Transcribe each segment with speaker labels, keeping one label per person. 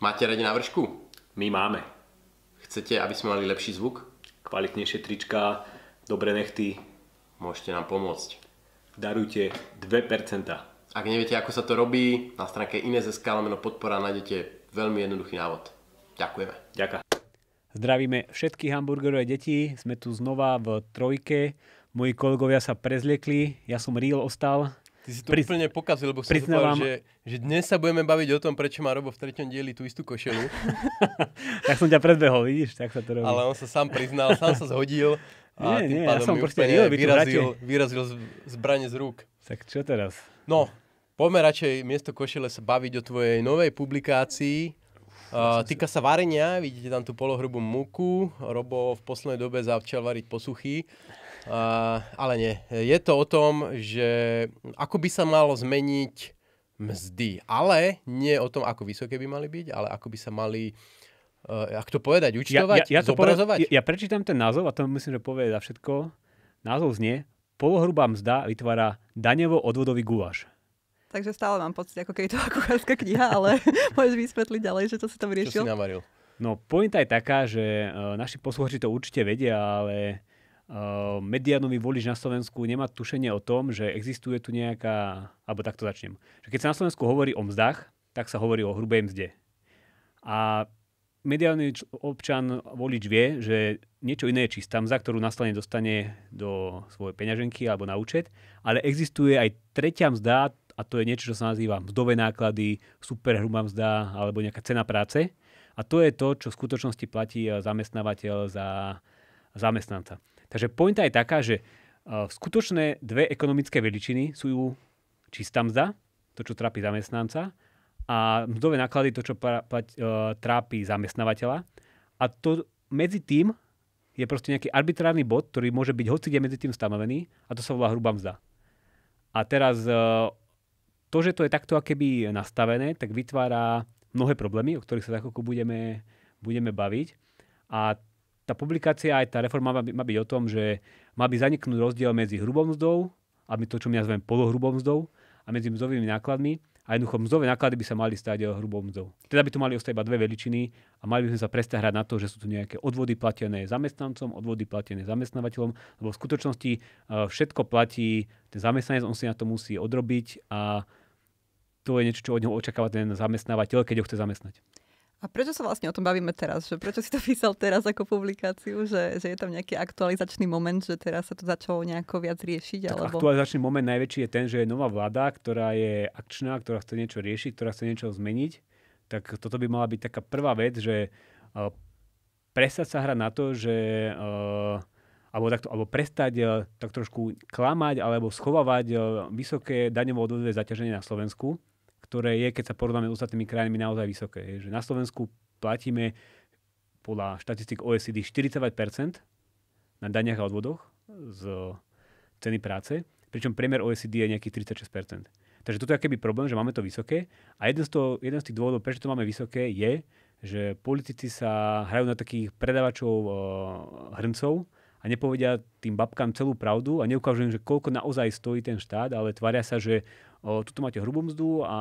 Speaker 1: Máte radi na vršku? My máme. Chcete, aby sme mali lepší zvuk? Kvalitnejšie trička, dobre nechty. Môžete nám pomôcť. Darujte 2%. Ak neviete, ako sa to robí, na stránke iné.sk lomeno podpora nájdete veľmi jednoduchý návod. Ďakujeme. Ďakujem.
Speaker 2: Zdravíme všetky hamburgerové deti, sme tu znova v trojke. Moji kolegovia sa prezliekli, ja som Real ostal. Ty si to Pri... úplne pokazil, lebo som
Speaker 1: že, že dnes sa budeme baviť o tom, prečo má Robo v treťom dieli tú istú košelu.
Speaker 2: tak som ťa predbehol, vidíš, tak sa to robí. Ale on sa sám priznal, sám sa zhodil a nie, tým nie, pádom ja som proste real, vyrazil, vyrazil
Speaker 1: z, zbranie z rúk.
Speaker 2: Tak čo teraz?
Speaker 1: No, poďme radšej miesto košele sa baviť o tvojej novej publikácii, Uh, týka sa varenia, vidíte tam tú polohrubú múku. Robo v poslednej dobe začal variť posuchy. Uh, ale nie. Je to o tom, že ako by sa malo zmeniť mzdy. Ale nie o tom, ako vysoké by mali byť, ale ako by sa mali uh, eh, ak to povedať, učitovať. ja, ja, ja to zobrazovať. Poved, ja,
Speaker 2: ja prečítam ten názov a to myslím, že povie za všetko. Názov znie Polohrubá mzda vytvára daňovo-odvodový guláš.
Speaker 1: Takže stále mám pocit, ako je to bola kuchárska kniha, ale môžeš vysvetliť ďalej, že to si tam riešil. Čo si
Speaker 2: navaril? No, pointa je taká, že uh, naši posluchači to určite vedia, ale uh, eh, mediánový volič na Slovensku nemá tušenie o tom, že existuje tu nejaká... Alebo takto začnem. Že keď sa na Slovensku hovorí o mzdách, tak sa hovorí o hrubej mzde. A mediálny občan, volič vie, že niečo iné je čistá mzda, ktorú nastane dostane do svojej peňaženky alebo na účet, ale existuje aj tretia mzda, a to je niečo, čo sa nazýva vdové náklady, superhrubá mzda alebo nejaká cena práce. A to je to, čo v skutočnosti platí eh, zamestnávateľ za zamestnanca. Takže pointa je taká, že eh, skutočné dve ekonomické veličiny sú čistá mzda, to, čo trápi zamestnanca, a mzdové náklady, to, čo eh, trápi zamestnávateľa. A to medzi tým je proste nejaký arbitrárny bod, ktorý môže byť hoci medzi tým stanovený a to sa volá hrubá mzda. A teraz to, že to je takto akéby nastavené, tak vytvára mnohé problémy, o ktorých sa za budeme, budeme baviť. A tá publikácia aj tá reforma má, by, má byť o tom, že má by zaniknúť rozdiel medzi hrubou mzdou a my to, čo my nazveme polohrubou mzdou a medzi mzdovými nákladmi. A jednoducho mzdové náklady by sa mali stať eh, hrubou mzdou. Teda by tu mali ostať iba dve veličiny a mali by sme sa prestať hrať na to, že sú tu nejaké odvody platené zamestnancom, odvody platené zamestnávateľom, lebo v skutočnosti eh, všetko platí ten zamestnanec, on si na to musí odrobiť a to je niečo, čo od neho očakáva ten zamestnávateľ, keď ho chce zamestnať.
Speaker 1: A prečo sa vlastne o tom bavíme teraz? Že prečo si to písal teraz ako publikáciu? Že, že je tam nejaký aktualizačný moment, že teraz sa to začalo nejako viac riešiť? Tak Aktualizačný
Speaker 2: moment najväčší je ten, že je nová vláda, ktorá je akčná, ktorá chce niečo riešiť, ktorá chce niečo zmeniť. Tak toto by mala byť taká prvá vec, že e, prestať sa hrať na to, že... E, alebo, takto, alebo prestať e, tak trošku klamať alebo schovávať vysoké daňové odvodové zaťaženie na Slovensku ktoré je, keď sa porovnáme s ostatnými krajinami, naozaj vysoké. Je, že na Slovensku platíme podľa štatistik OECD 40% na daniach a odvodoch z ceny práce, pričom priemer OECD je nejakých 36 Takže toto je akéby problém, že máme to vysoké a jeden z, toho, jeden z tých dôvodov, prečo to máme vysoké, je, že politici sa hrajú na takých predávačov uh, eh, hrncov, a nepovedia tým babkám celú pravdu a neukážu im, že koľko naozaj stojí ten štát, ale tvária sa, že o, tuto máte hrubú mzdu a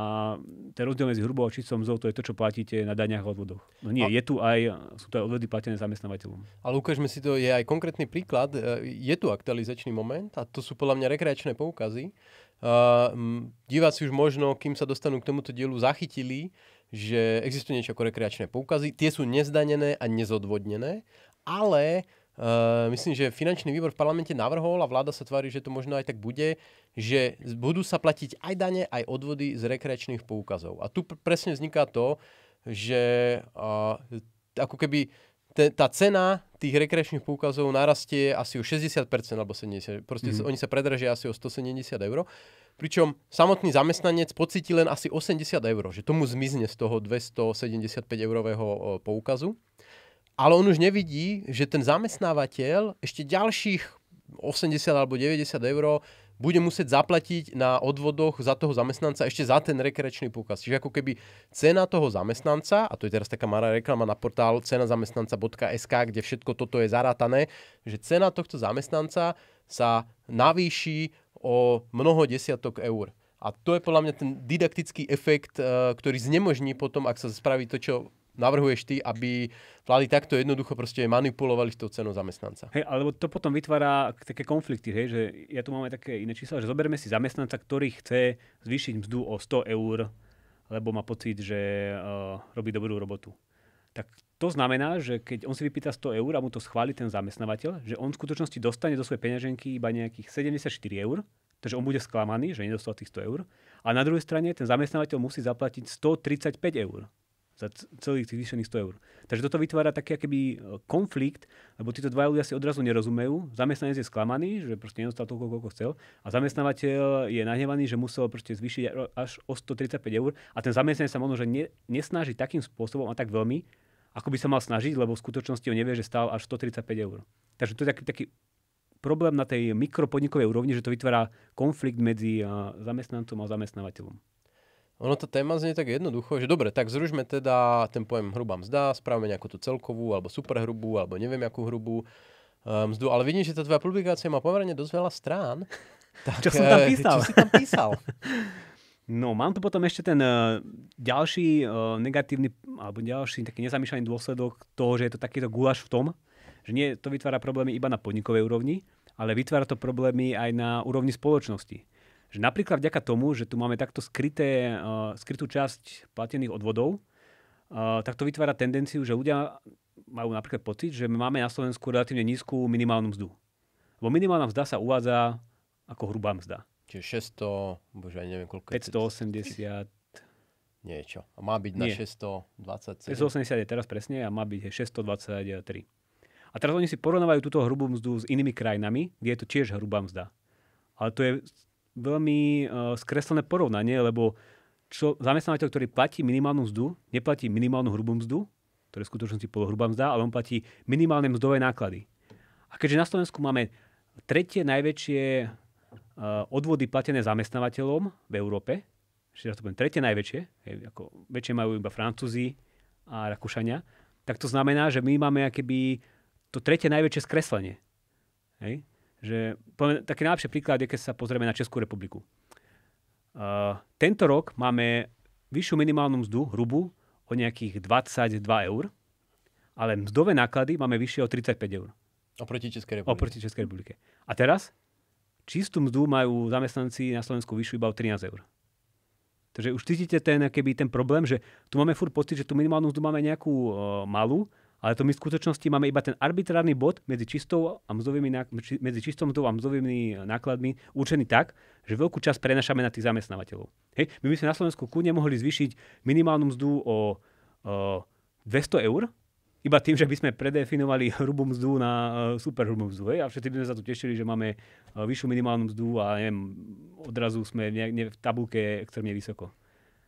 Speaker 2: ten rozdiel medzi hrubou a čistou mzdou to je to, čo platíte na daniach a odvodoch. No nie, a... je tu aj, sú to aj odvody platené zamestnávateľom.
Speaker 1: Ale ukážme si to, je aj konkrétny príklad, e, je tu aktualizačný moment a to sú podľa mňa rekreačné poukazy. Uh, diváci už možno, kým sa dostanú k tomuto dielu, zachytili, že existujú niečo ako rekreačné poukazy. Tie sú nezdanené a nezodvodnené, ale Eh, myslím, že finančný výbor v parlamente navrhol a vláda sa tvári, že to možno aj tak bude, že budú sa platiť aj dane, aj odvody z rekreačných poukazov. A tu pr- presne vzniká to, že uh, ako keby te, tá cena tých rekreačných poukazov narastie asi o 60% alebo 70%. Proste mm oni sa predražia asi o 170 eur. Pričom samotný zamestnanec pocíti len asi 80 eur, že tomu zmizne z toho 275 eurového eh, poukazu ale on už nevidí, že ten zamestnávateľ ešte ďalších 80 alebo 90 eur bude musieť zaplatiť na odvodoch za toho zamestnanca ešte za ten rekreačný pokaz. Čiže ako keby cena toho zamestnanca, a to je teraz taká malá reklama na portál cenazamestnanca.sk, kde všetko toto je zarátané, že cena tohto zamestnanca sa navýši o mnoho desiatok eur. A to je podľa mňa ten didaktický efekt, eh, ktorý znemožní potom, ak sa spraví to, čo navrhuješ ty, aby vlády takto jednoducho proste
Speaker 2: manipulovali s tou cenou zamestnanca. Hej, alebo to potom vytvára také konflikty, hej, že ja tu máme také iné čísla, že zoberme si zamestnanca, ktorý chce zvýšiť mzdu o 100 eur, lebo má pocit, že uh, robí dobrú robotu. Tak to znamená, že keď on si vypýta 100 eur a mu to schváli ten zamestnávateľ, že on v skutočnosti dostane do svojej peňaženky iba nejakých 74 eur, takže on bude sklamaný, že nedostal tých 100 eur. A na druhej strane ten zamestnávateľ musí zaplatiť 135 eur za celých tých zvýšených 100 eur. Takže toto vytvára taký akýby e, konflikt, lebo títo dva ľudia si odrazu nerozumejú. Zamestnanec je sklamaný, že proste nedostal toľko, koľko chcel. A zamestnávateľ je nahnevaný, že musel proste zvýšiť až o 135 eur. A ten zamestnanec sa možno, že ne, nesnaží takým spôsobom a tak veľmi, ako by sa mal snažiť, lebo v skutočnosti on nevie, že stál až 135 eur. Takže to je taký, taký problém na tej mikropodnikovej úrovni, že to vytvára konflikt medzi e, zamestnancom a zamestnávateľom. Ono tá téma znie tak jednoducho,
Speaker 1: že dobre, tak zružme teda ten pojem hrubá mzda, spravme nejakú tú celkovú, alebo superhrubú, alebo neviem akú hrubú uh, eh, mzdu, ale vidím, že tá tvoja publikácia má pomerne dosť veľa strán. Tak, čo som tam eh, písal? Čo si tam písal?
Speaker 2: no, mám tu potom ešte ten uh, ďalší uh, negatívny, alebo ďalší taký nezamýšľaný dôsledok toho, že je to takýto gulaš v tom, že nie, to vytvára problémy iba na podnikovej úrovni, ale vytvára to problémy aj na úrovni spoločnosti že napríklad vďaka tomu, že tu máme takto skryté, uh, skrytú časť platených odvodov, uh, tak to vytvára tendenciu, že ľudia majú napríklad pocit, že my máme na Slovensku relatívne nízku minimálnu mzdu. Lebo minimálna mzda sa uvádza ako hrubá mzda. Čiže 600, bože, neviem koľko 580, niečo. A má byť na Nie. 627. je teraz presne a má byť 623. A teraz oni si porovnávajú túto hrubú mzdu s inými krajinami, kde je to tiež hrubá mzda. Ale to je veľmi uh, skreslené porovnanie, lebo čo, zamestnávateľ, ktorý platí minimálnu mzdu, neplatí minimálnu hrubú mzdu, ktoré v skutočnosti polohrubá mzda, ale on platí minimálne mzdové náklady. A keďže na Slovensku máme tretie najväčšie uh, odvody platené zamestnávateľom v Európe, čiže to poviem, tretie najväčšie, je, ako väčšie majú iba Francúzi a Rakúšania, tak to znamená, že my máme akéby to tretie najväčšie skreslenie. Hej? že poviem, taký najlepší príklad je, keď sa pozrieme na Českú republiku. Uh, tento rok máme vyššiu minimálnu mzdu, hrubu, o nejakých 22 eur, ale mzdové náklady máme vyššie o 35 eur. Oproti Českej republike. Oproti Českej republike. A teraz čistú mzdu majú zamestnanci na Slovensku vyššiu iba o 13 eur. Takže už cítite ten, keby ten problém, že tu máme furt pocit, že tú minimálnu mzdu máme nejakú uh, malú, ale to my v skutočnosti máme iba ten arbitrárny bod medzi čistou, a mzdovými, medzi čistou mzdou a mzdovými nákladmi určený tak, že veľkú časť prenašame na tých zamestnávateľov. Hej? My by sme na Slovensku kúne mohli zvýšiť minimálnu mzdu o, o 200 eur, iba tým, že by sme predefinovali hrubú mzdu na e, super hrubú mzdu. Hej? A všetci by sme sa tu tešili, že máme e, vyššiu minimálnu mzdu a neviem, odrazu sme ne, ne, v tabulke extrémne vysoko.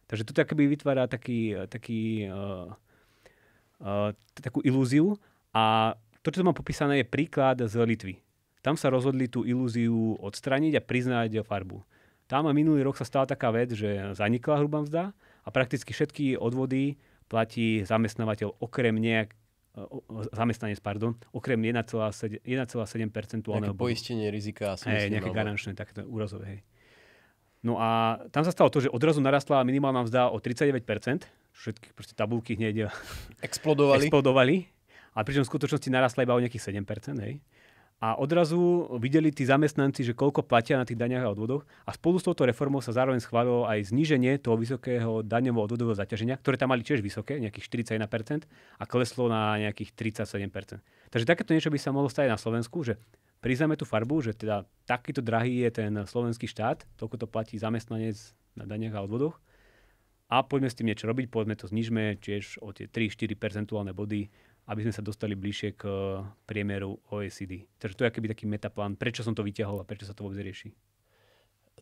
Speaker 2: Takže to tak by vytvára taký, e, taký uh, uh, takú ilúziu a to, čo tu mám popísané, je príklad z Litvy. Tam sa rozhodli tú ilúziu odstraniť a priznať farbu. Tam minulý rok sa stala taká vec, že zanikla hrubá mzda a prakticky všetky odvody platí zamestnávateľ okrem nejak eh, zamestnanec, pardon, okrem 1,7 percentuálneho poistenie rizika. Asi hey, nejaké garančné, takéto úrazové. Hej. No a tam sa stalo to, že odrazu narastla minimálna mzda o 39%, všetky proste tabulky hneď explodovali. explodovali. A pričom v skutočnosti narastla iba o nejakých 7%. Hej. A odrazu videli tí zamestnanci, že koľko platia na tých daniach a odvodoch. A spolu s touto reformou sa zároveň schválilo aj zníženie toho vysokého daňového odvodového zaťaženia, ktoré tam mali tiež vysoké, nejakých 41%, a kleslo na nejakých 37%. Takže takéto niečo by sa mohlo stať na Slovensku, že priznáme tú farbu, že teda takýto drahý je ten slovenský štát, toľko to platí zamestnanec na daniach a odvodoch a poďme s tým niečo robiť, poďme to znižme tiež o tie 3-4 percentuálne body, aby sme sa dostali bližšie k e, priemeru OECD. Takže to je akýby taký metaplán, prečo som to vyťahol a prečo sa to vôbec rieši.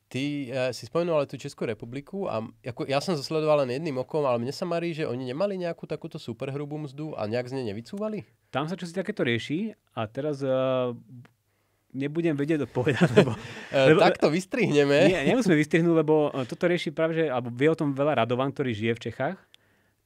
Speaker 1: Ty e, si spomenul ale tú Českú republiku a ako, ja som zasledoval len jedným okom, ale mne sa marí, že oni nemali nejakú takúto superhrubú mzdu a nejak z nej nevycúvali? Tam sa čo si takéto
Speaker 2: rieši a teraz e, nebudem vedieť to povedať. Lebo, e, lebo, tak to vystrihneme. Nie, nemusíme vystrihnúť, lebo e, toto rieši práve, že, alebo vie o tom veľa Radovan, ktorý žije v Čechách.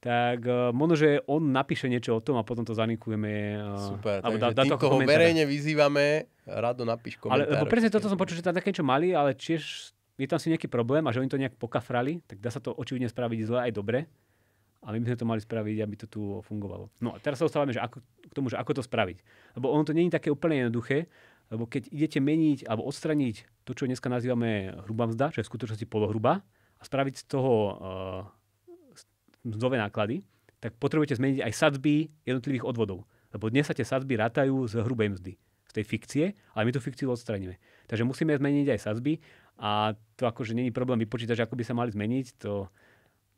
Speaker 2: Tak uh, možno, že on napíše niečo o tom a potom to zanikujeme. Uh, Super, alebo takže dá, dá týmto verejne
Speaker 1: vyzývame, Rado napíš komentár. Ale, lebo presne
Speaker 2: toto som počul, že tam také niečo mali, ale tiež je tam si nejaký problém a že oni to nejak pokafrali, tak dá sa to očividne spraviť zle aj dobre. A my by sme to mali spraviť, aby to tu fungovalo. No a teraz sa dostávame že ako, k tomu, že ako to spraviť. Lebo ono to není také úplne jednoduché, lebo keď idete meniť alebo odstraniť to, čo dneska nazývame hrubá mzda, čo je v skutočnosti polohrubá, a spraviť z toho uh, e, mzdové náklady, tak potrebujete zmeniť aj sadzby jednotlivých odvodov. Lebo dnes sa tie sadzby rátajú z hrubej mzdy, z tej fikcie, ale my tú fikciu odstraníme. Takže musíme zmeniť aj sadzby a to akože není problém vypočítať, že ako by sa mali zmeniť, to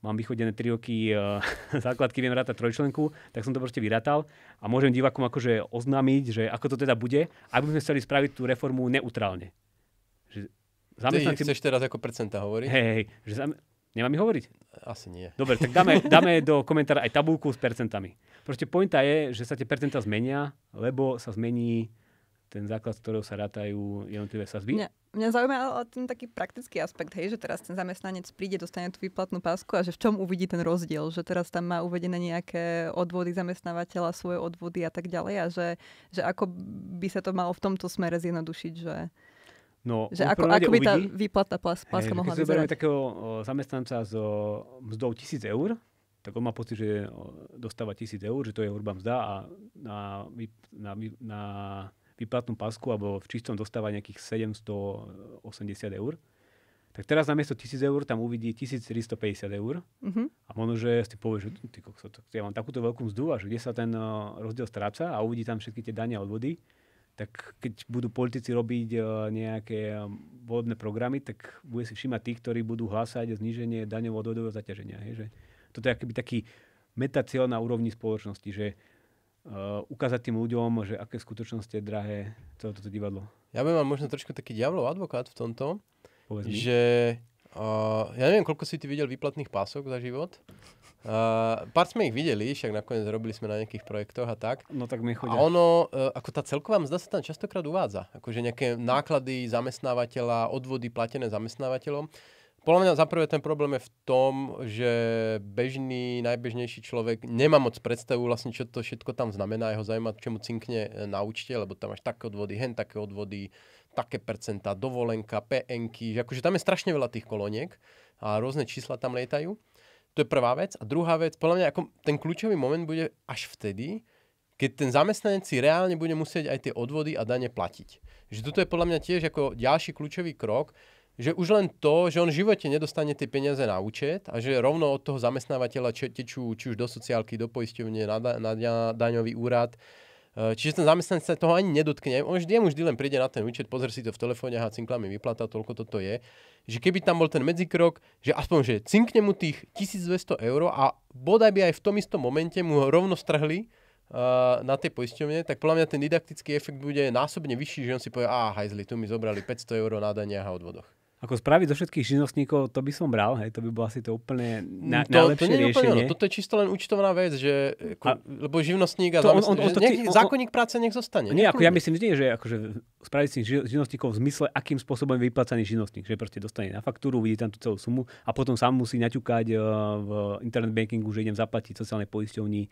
Speaker 2: mám vychodené 3 roky uh, základky, viem rátať trojčlenku, tak som to proste vyratal a môžem divákom akože oznámiť, že ako to teda bude, aby sme chceli spraviť tú reformu neutrálne. Že zamestnanci... Ty chceš teraz ako percenta hovoriť? Hej, hej, že zame... Nemám mi hovoriť? Asi nie. Dobre, tak dáme, dáme do komentára aj tabulku s percentami. Proste pointa je, že sa tie percenta zmenia, lebo sa zmení ten základ, z ktorého sa rátajú jednotlivé sazby. Mňa,
Speaker 1: mňa zaujíma ten taký praktický aspekt, hej, že teraz ten zamestnanec príde, dostane tú výplatnú pásku a že v čom uvidí ten rozdiel, že teraz tam má uvedené nejaké odvody zamestnávateľa, svoje odvody a tak ďalej a že, že ako by sa to malo v tomto smere zjednodušiť, že... No, že ako, ako by uvidí, tá výplatná páska hej, mohla keď vyzerať? Keď
Speaker 2: takého zamestnanca s mzdou 1000 eur, tak on má pocit, že dostáva 1000 eur, že to je hurba mzda a na, na, na, na výplatnú pásku alebo v čistom dostáva nejakých 780 eur. Tak teraz namiesto 1000 eur tam uvidí 1350 eur uh-huh. a možno, že si povie, že ty, kokso, ja mám takúto veľkú mzdu a že kde sa ten eh, rozdiel stráca a uvidí tam všetky tie dania odvody, tak keď budú politici robiť eh, nejaké eh, volebné programy, tak bude si všimať tých, ktorí budú hlásať zníženie daňového odvodového zaťaženia. Hej, že toto je akýby taký metaciel na úrovni spoločnosti, že Eh, ukázať tým ľuďom, že aké skutočnosti je drahé celé toto divadlo. Ja mám možno trošku taký diablov advokát v tomto,
Speaker 1: Povedz že uh, ja neviem, koľko si ty videl výplatných pások za život. Uh, pár sme ich videli, však nakoniec robili sme na nejakých projektoch a tak. No tak mi chodia. A ono, uh, ako tá celková mzda sa tam častokrát uvádza. Akože nejaké náklady zamestnávateľa, odvody platené zamestnávateľom. Podľa mňa zaprvé ten problém je v tom, že bežný, najbežnejší človek nemá moc predstavu vlastne, čo to všetko tam znamená, jeho zaujíma, mu cinkne e, na účte, lebo tam máš také odvody, hen také odvody, také percentá, dovolenka, PNky, že akože tam je strašne veľa tých koloniek a rôzne čísla tam lietajú. To je prvá vec. A druhá vec, podľa mňa ako ten kľúčový moment bude až vtedy, keď ten zamestnanec si reálne bude musieť aj tie odvody a dane platiť. Že toto je podľa mňa tiež ako ďalší kľúčový krok, že už len to, že on v živote nedostane tie peniaze na účet a že rovno od toho zamestnávateľa tečú či už do sociálky, do poisťovne, na, da, na daňový úrad. E, čiže ten zamestnanec sa toho ani nedotkne. On vždy vždy len príde na ten účet, pozrie si to v telefóne, a cinkla mi vyplata, toľko toto je. Že keby tam bol ten medzikrok, že aspoň, že cinkne mu tých 1200 eur a bodaj by aj v tom istom momente mu ho rovno strhli, e, na tej poisťovne, tak podľa mňa ten didaktický efekt bude násobne vyšší, že on si povie, a hajzli, tu mi zobrali 500 eur na daniach a odvodoch.
Speaker 2: Ako spraviť zo všetkých živnostníkov, to by som bral, hej, to by bolo asi to úplne mm, na, to, najlepšie to nie je riešenie. Úplne, no,
Speaker 1: toto je čisto len účtovná vec, že, ako, a, lebo živnostník a to, on, on, on, to, nech, on, zákonník práce nech zostane. Nie, ako ja myslím,
Speaker 2: že nie, že akože spraviť si živnostníkov v zmysle, akým spôsobom je vyplácaný živnostník, že proste dostane na faktúru, vidí tam tú celú sumu a potom sám musí naťukať eh, v internet bankingu, že idem zaplatiť sociálnej poisťovni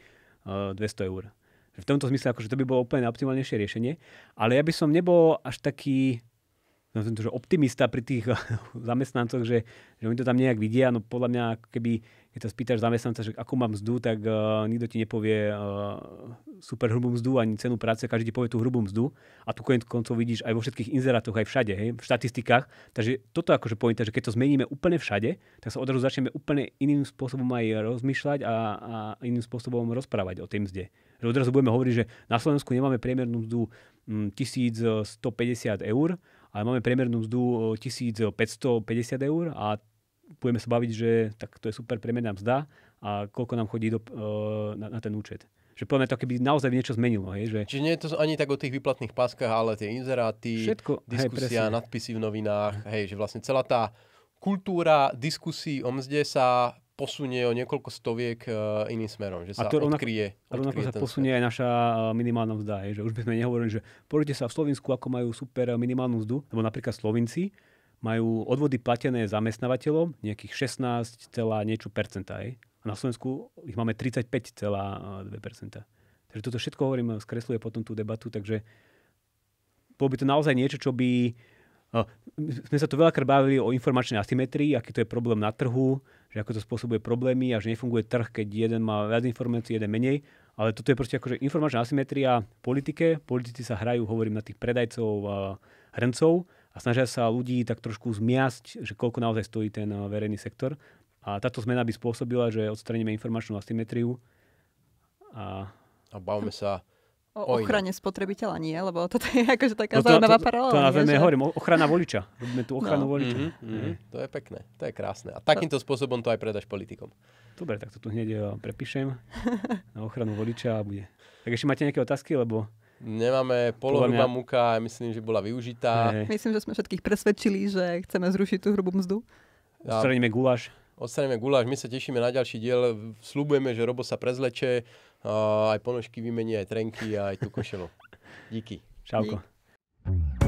Speaker 2: 200 eh, eur. V tomto zmysle akože to by bolo úplne optimálnejšie riešenie, ale ja by som nebol až taký no, to, že optimista pri tých zamestnancoch, že, že oni to tam nejak vidia. No podľa mňa, keby, keď sa spýtaš zamestnanca, že akú mám mzdu, tak uh, nikto ti nepovie uh, super hrubú mzdu ani cenu práce, každý ti povie tú hrubú mzdu. A tu koniec koncov vidíš aj vo všetkých inzerátoch, aj všade, hej, v štatistikách. Takže toto akože pointa, že keď to zmeníme úplne všade, tak sa odrazu začneme úplne iným spôsobom aj rozmýšľať a, a iným spôsobom rozprávať o tej mzde. Že odrazu budeme hovoriť, že na Slovensku nemáme priemernú mzdu 1150 mm, eur, ale máme priemernú mzdu 1550 eur a budeme sa baviť, že tak to je super priemerná mzda a koľko nám chodí do, na, na ten účet. Že podľa to keby naozaj niečo zmenilo. Hej, že... Čiže nie je to ani
Speaker 1: tak o tých výplatných páskach, ale tie inzeráty, Všetko, diskusia, hej, nadpisy v novinách, hej, že vlastne celá tá kultúra diskusí o mzde sa posunie o niekoľko stoviek eh, iným smerom, že sa a to rovnako, odkryje. A rovnako sa posunie
Speaker 2: svet. aj naša eh, minimálna mzda, je, že už by sme nehovorili, že pozrite sa v Slovensku, ako majú super eh, minimálnu mzdu, lebo napríklad Slovinci majú odvody platené zamestnávateľom nejakých 16, niečo percenta. Je. A na Slovensku ich máme 35,2%. Takže toto všetko hovorím, skresluje potom tú debatu, takže bolo by to naozaj niečo, čo by... Uh, sme sa tu veľakrát bavili o informačnej asymetrii, aký to je problém na trhu, že ako to spôsobuje problémy a že nefunguje trh, keď jeden má viac informácií, jeden menej. Ale toto je proste akože informačná asymetria v politike. Politici sa hrajú, hovorím, na tých predajcov a hrncov a snažia sa ľudí tak trošku zmiasť, že koľko naozaj stojí ten eh, verejný sektor. A táto zmena by spôsobila, že odstraníme informačnú asymetriu. A, a bavme sa O, o no. ochrane
Speaker 1: iné. spotrebiteľa nie, lebo toto je akože taká no zaujímavá paralela. To, to, to na že... hovorím,
Speaker 2: ochrana voliča. Robíme tu ochranu no. voliča. Mm-hmm, mm-hmm.
Speaker 1: To je pekné, to je krásne. A takýmto spôsobom to aj predáš politikom.
Speaker 2: Dobre, tak to tu hneď ja eh, prepíšem na ochranu voliča a bude. Tak ešte máte nejaké otázky, lebo
Speaker 1: Nemáme polohrubá mňa... muka, myslím, že bola využitá. Hey. Myslím, že sme všetkých presvedčili, že chceme zrušiť tú hrubú mzdu. A... Odstraníme guláš. Odstraníme guláš, my sa tešíme na ďalší diel. Slúbujeme, že Robo sa prezleče aj ponožky vymenia, aj trenky, aj tú košelu.
Speaker 2: Díky. Čauko. Dík.